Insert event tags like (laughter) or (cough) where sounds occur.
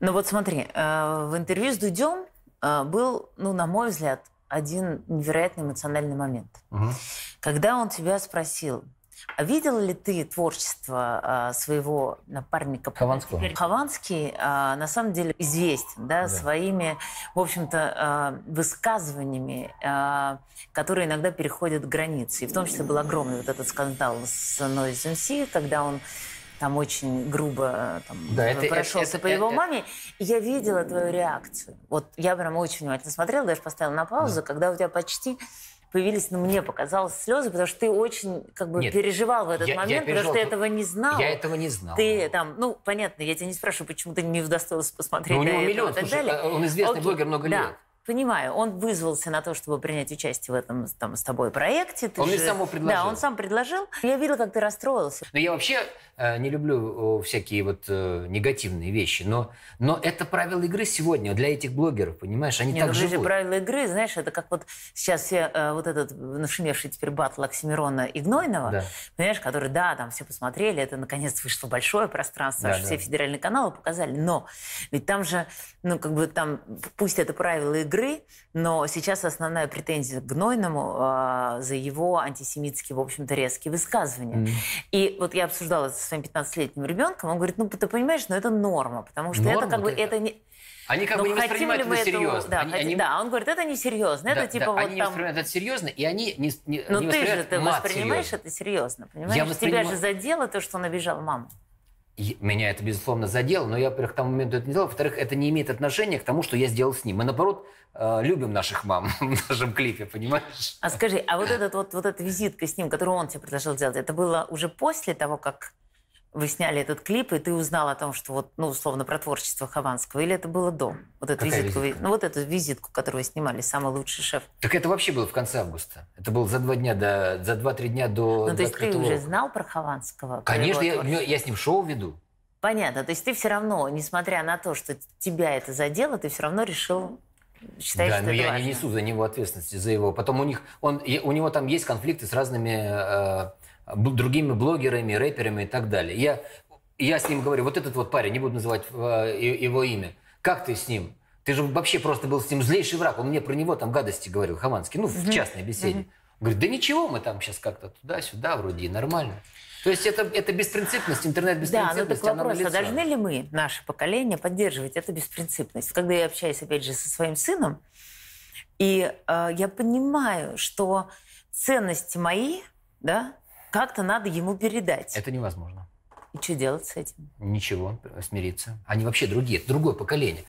Ну вот смотри, э, в интервью с Дудем э, был, ну, на мой взгляд, один невероятный эмоциональный момент. Угу. Когда он тебя спросил, а видела ли ты творчество э, своего напарника Хованского? Теперь Хованский на самом деле известен да, да. своими, в общем-то, высказываниями, которые иногда переходят границы. И в том числе был огромный вот этот скандал с Noise MC, когда он там очень грубо э, там, да, это, прошелся это, по это, его это, маме. И я видела твою реакцию. Вот я прям очень внимательно смотрела, даже поставила на паузу, да. когда у тебя почти появились, ну, мне показалось, слезы, потому что ты очень как бы Нет, переживал в этот я, момент, я переживал, потому что ты этого не знал. Я этого не знал. Ты там, ну, понятно, я тебя не спрашиваю, почему ты не удостоился посмотреть ну, у него миллион, слушай, так далее. Э, он известный Окей. блогер много лет понимаю, он вызвался на то, чтобы принять участие в этом там, с тобой проекте. Ты он же... мне сам предложил. Да, он сам предложил. Я видела, как ты расстроился. Но я вообще э, не люблю всякие вот э, негативные вещи, но, но это правила игры сегодня для этих блогеров, понимаешь? Они не, так ну, живут. правила игры, знаешь, это как вот сейчас все э, вот этот нашумевший теперь батл Оксимирона и Гнойного, да. понимаешь, который, да, там все посмотрели, это наконец вышло большое пространство, да, аж да. все федеральные каналы показали, но ведь там же, ну, как бы там, пусть это правила игры, игры, но сейчас основная претензия к Гнойному э, за его антисемитские, в общем-то, резкие высказывания. Mm. И вот я обсуждала это со своим 15-летним ребенком, он говорит, ну, ты понимаешь, но это норма, потому что норма это как бы... Это не... Они как но ну, бы не воспринимают это серьезно. Да, они, они... да, он говорит, это не серьезно, да, это типа да, вот они там... не воспринимают это серьезно, и они не, не, но ну, не ты же ты воспринимаешь серьезно. это серьезно, понимаешь? Я воспринимаю... Тебя же задело то, что он обижал маму меня это, безусловно, задело, но я, во-первых, к тому моменту это не делал, во-вторых, это не имеет отношения к тому, что я сделал с ним. Мы, наоборот, э, любим наших мам (laughs) в нашем клипе, понимаешь? А скажи, а вот этот вот, вот эта визитка с ним, которую он тебе предложил делать, это было уже после того, как вы сняли этот клип, и ты узнал о том, что вот, ну, условно, про творчество Хованского, или это было до? Вот эту Какая визитку, визитка? ну, вот эту визитку, которую вы снимали, «Самый лучший шеф». Так это вообще было в конце августа. Это было за два дня до, за два-три дня до Ну, до то есть ты уже знал про Хованского? Конечно, про я, я с ним шоу веду. Понятно, то есть ты все равно, несмотря на то, что тебя это задело, ты все равно решил Считаешь, да, но ну, я важно. не несу за него ответственности, за его. Потом у них, он, у него там есть конфликты с разными э, другими блогерами, рэперами и так далее. Я, я с ним говорю, вот этот вот парень, не буду называть э, его имя, как ты с ним? Ты же вообще просто был с ним злейший враг. Он мне про него там гадости говорил, Хаманский, ну, в mm-hmm. частной беседе. Mm-hmm. Говорит, да ничего, мы там сейчас как-то туда-сюда, вроде и нормально. То есть это, это беспринципность, интернет-беспринципность, Да, ну, но такой вопрос, а должны ли мы, наше поколение, поддерживать эту беспринципность? Когда я общаюсь, опять же, со своим сыном, и э, я понимаю, что ценности мои, да, как-то надо ему передать. Это невозможно. И что делать с этим? Ничего, смириться. Они вообще другие, другое поколение.